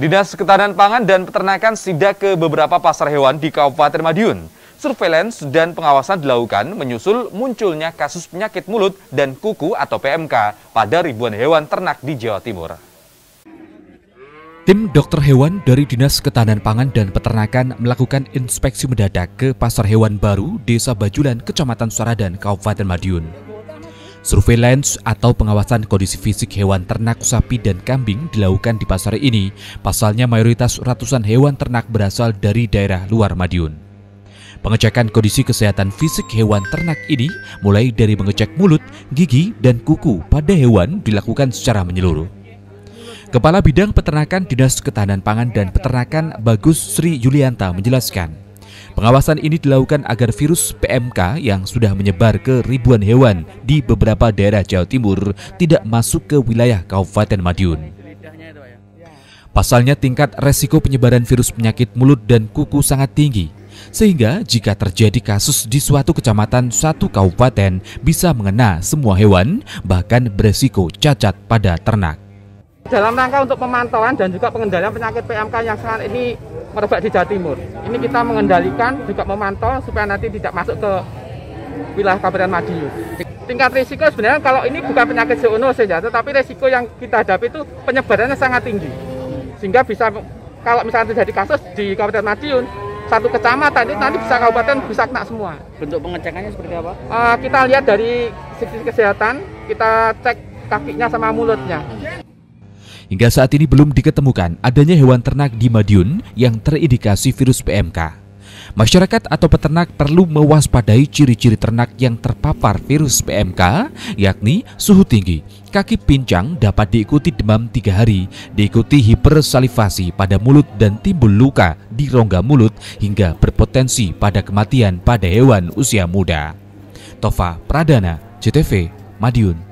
Dinas Ketahanan Pangan dan Peternakan sidak ke beberapa pasar hewan di Kabupaten Madiun. Surveillance dan pengawasan dilakukan menyusul munculnya kasus penyakit mulut dan kuku atau PMK pada ribuan hewan ternak di Jawa Timur. Tim dokter hewan dari Dinas Ketahanan Pangan dan Peternakan melakukan inspeksi mendadak ke pasar hewan baru Desa Bajulan, Kecamatan dan Kabupaten Madiun. Surveillance atau pengawasan kondisi fisik hewan ternak sapi dan kambing dilakukan di pasar ini. Pasalnya mayoritas ratusan hewan ternak berasal dari daerah luar Madiun. Pengecekan kondisi kesehatan fisik hewan ternak ini mulai dari mengecek mulut, gigi, dan kuku pada hewan dilakukan secara menyeluruh. Kepala Bidang Peternakan Dinas Ketahanan Pangan dan Peternakan Bagus Sri Yulianta menjelaskan, Pengawasan ini dilakukan agar virus PMK yang sudah menyebar ke ribuan hewan di beberapa daerah Jawa Timur tidak masuk ke wilayah Kabupaten Madiun. Pasalnya tingkat resiko penyebaran virus penyakit mulut dan kuku sangat tinggi, sehingga jika terjadi kasus di suatu kecamatan satu kabupaten bisa mengena semua hewan, bahkan beresiko cacat pada ternak. Dalam rangka untuk pemantauan dan juga pengendalian penyakit PMK yang sekarang ini merebak di Jawa Timur. Ini kita mengendalikan juga memantau supaya nanti tidak masuk ke wilayah Kabupaten Madiun. Tingkat risiko sebenarnya kalau ini bukan penyakit zoonosis ya, tetapi risiko yang kita hadapi itu penyebarannya sangat tinggi. Sehingga bisa kalau misalnya terjadi kasus di Kabupaten Madiun, satu kecamatan itu nanti bisa kabupaten bisa kena semua. Bentuk pengecekannya seperti apa? Uh, kita lihat dari sisi kesehatan, kita cek kakinya sama mulutnya. Hingga saat ini belum diketemukan adanya hewan ternak di Madiun yang terindikasi virus PMK. Masyarakat atau peternak perlu mewaspadai ciri-ciri ternak yang terpapar virus PMK, yakni suhu tinggi, kaki pincang dapat diikuti demam tiga hari, diikuti hipersalivasi pada mulut dan timbul luka di rongga mulut hingga berpotensi pada kematian pada hewan usia muda. Tova Pradana, CTV, Madiun.